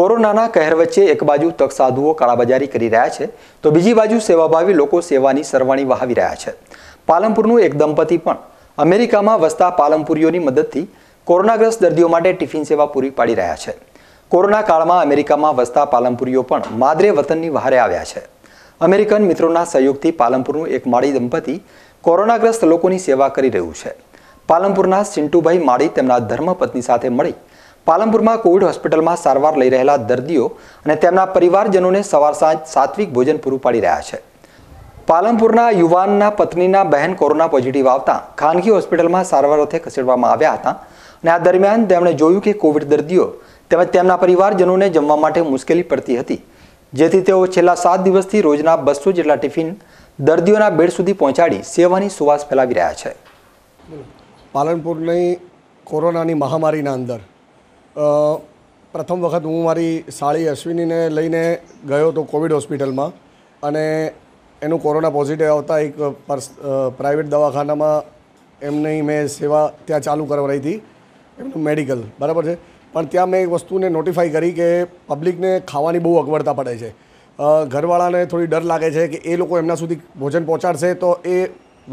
કોરોનાના કહેર વચ્ચે એક બાજુ તક સાધુઓ કાળાબજારી કરી રહ્યા છે તો બીજી બાજુ સેવાભાવી લોકો સેવાની સરવાણી વહાવી રહ્યા છે પાલનપુરનું એક દંપતી પણ અમેરિકામાં વસતા પાલનપુરીઓની મદદથી કોરોનાગ્રસ્ત દર્દીઓ માટે ટિફિન સેવા પૂરી પાડી રહ્યા છે કોરોના કાળમાં અમેરિકામાં વસતા પાલનપુરીઓ પણ માદરે વતનની વહારે આવ્યા છે અમેરિકન મિત્રોના સહયોગથી પાલનપુરનું એક માળી દંપતી કોરોનાગ્રસ્ત લોકોની સેવા કરી રહ્યું છે પાલનપુરના સિન્ટુભાઈ માળી તેમના ધર્મપત્ની સાથે મળી પાલનપુરમાં કોવિડ હોસ્પિટલમાં સારવાર લઈ રહેલા દર્દીઓ અને તેમના પરિવારજનોને સવાર સાંજ સાત્વિક ભોજન પૂરું પાડી રહ્યા છે પાલનપુરના યુવાનના પત્નીના બહેન કોરોના પોઝિટિવ આવતા ખાનગી હોસ્પિટલમાં સારવાર અર્થે ખસેડવામાં આવ્યા હતા અને આ દરમિયાન તેમણે જોયું કે કોવિડ દર્દીઓ તેમજ તેમના પરિવારજનોને જમવા માટે મુશ્કેલી પડતી હતી જેથી તેઓ છેલ્લા સાત દિવસથી રોજના બસો જેટલા ટિફિન દર્દીઓના બેડ સુધી પહોંચાડી સેવાની સુવાસ ફેલાવી રહ્યા છે પાલનપુરની કોરોનાની મહામારીના અંદર પ્રથમ વખત હું મારી સાળી અશ્વિનીને લઈને ગયો હતો કોવિડ હોસ્પિટલમાં અને એનું કોરોના પોઝિટિવ આવતા એક પર્સ પ્રાઇવેટ દવાખાનામાં એમની મેં સેવા ત્યાં ચાલુ કરવાની હતી એમનું મેડિકલ બરાબર છે પણ ત્યાં મેં એક વસ્તુને નોટિફાઈ કરી કે પબ્લિકને ખાવાની બહુ અગવડતા પડે છે ઘરવાળાને થોડી ડર લાગે છે કે એ લોકો એમના સુધી ભોજન પહોંચાડશે તો એ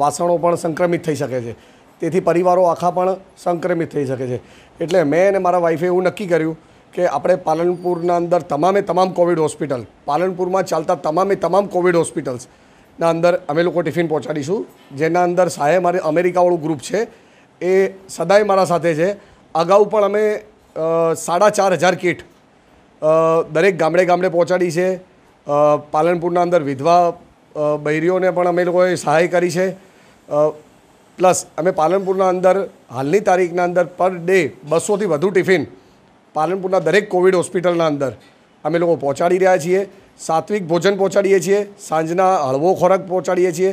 વાસણો પણ સંક્રમિત થઈ શકે છે તેથી પરિવારો આખા પણ સંક્રમિત થઈ શકે છે એટલે મેં અને મારા વાઈફે એવું નક્કી કર્યું કે આપણે પાલનપુરના અંદર તમામે તમામ કોવિડ હોસ્પિટલ પાલનપુરમાં ચાલતા તમામે તમામ કોવિડ હોસ્પિટલ્સના અંદર અમે લોકો ટિફિન પહોંચાડીશું જેના અંદર સાહેબ મારે અમેરિકાવાળું ગ્રુપ છે એ સદાય મારા સાથે છે અગાઉ પણ અમે સાડા ચાર હજાર કીટ દરેક ગામડે ગામડે પહોંચાડી છે પાલનપુરના અંદર વિધવા બૈરીઓને પણ અમે લોકોએ સહાય કરી છે પ્લસ અમે પાલનપુરના અંદર હાલની તારીખના અંદર પર ડે બસોથી વધુ ટિફિન પાલનપુરના દરેક કોવિડ હોસ્પિટલના અંદર અમે લોકો પહોંચાડી રહ્યા છીએ સાત્વિક ભોજન પહોંચાડીએ છીએ સાંજના હળવો ખોરાક પહોંચાડીએ છીએ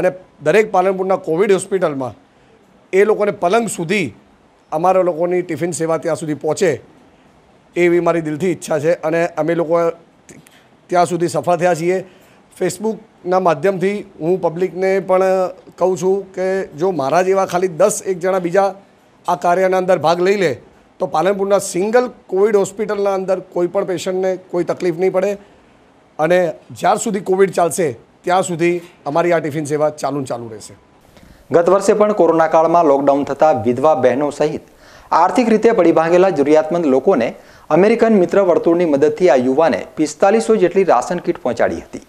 અને દરેક પાલનપુરના કોવિડ હોસ્પિટલમાં એ લોકોને પલંગ સુધી અમારા લોકોની ટિફિન સેવા ત્યાં સુધી પહોંચે એવી મારી દિલથી ઈચ્છા છે અને અમે લોકો ત્યાં સુધી સફળ થયા છીએ ફેસબુકના માધ્યમથી હું પબ્લિકને પણ કહું છું કે જો મારા જેવા ખાલી દસ એક જણા બીજા આ કાર્યના અંદર ભાગ લઈ લે તો પાલનપુરના સિંગલ કોવિડ હોસ્પિટલના અંદર કોઈ પણ પેશન્ટને કોઈ તકલીફ નહીં પડે અને જ્યાર સુધી કોવિડ ચાલશે ત્યાં સુધી અમારી આ ટિફિન સેવા ચાલુ ચાલુ રહેશે ગત વર્ષે પણ કોરોના કાળમાં લોકડાઉન થતાં વિધવા બહેનો સહિત આર્થિક રીતે પડી ભાંગેલા જરૂરિયાતમંદ લોકોને અમેરિકન મિત્ર વર્તુળની મદદથી આ યુવાને પિસ્તાલીસો જેટલી રાશન કીટ પહોંચાડી હતી